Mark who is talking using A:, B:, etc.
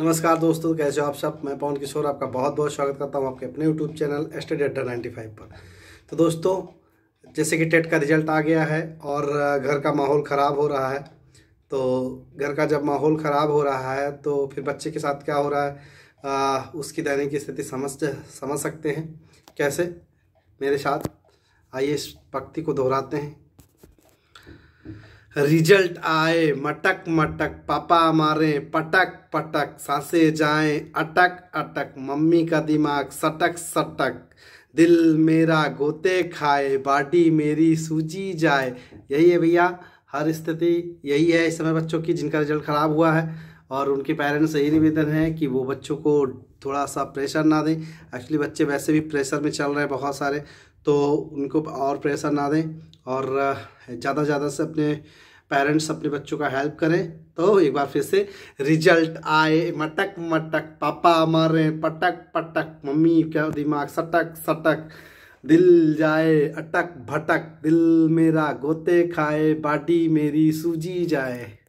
A: नमस्कार दोस्तों कैसे हो आप सब मैं पवन किशोर आपका बहुत बहुत स्वागत करता हूँ आपके अपने यूट्यूब चैनल एस्टेड डेटा नाइन्टी फाइव पर तो दोस्तों जैसे कि टेट का रिजल्ट आ गया है और घर का माहौल ख़राब हो रहा है तो घर का जब माहौल ख़राब हो रहा है तो फिर बच्चे के साथ क्या हो रहा है आ, उसकी दैनिक स्थिति समझ समझ सकते हैं कैसे मेरे साथ आइए इस पक्ति को दोहराते हैं रिजल्ट आए मटक मटक पापा मारे पटक पटक सांसे जाए अटक अटक मम्मी का दिमाग सटक सटक दिल मेरा गोते खाए बाडी मेरी सूजी जाए यही है भैया हर स्थिति यही है इस समय बच्चों की जिनका रिजल्ट ख़राब हुआ है और उनके पेरेंट्स से यही निवेदन है कि वो बच्चों को थोड़ा सा प्रेशर ना दें एक्चुअली बच्चे वैसे भी प्रेशर में चल रहे हैं बहुत सारे तो उनको और प्रेशर ना दें और ज़्यादा से ज़्यादा से अपने पेरेंट्स अपने बच्चों का हेल्प करें तो एक बार फिर से रिजल्ट आए मटक मटक पापा मारे पटक पटक मम्मी क्या दिमाग सटक सटक दिल जाए अटक भटक दिल मेरा गोते खाए बाटी मेरी सूजी जाए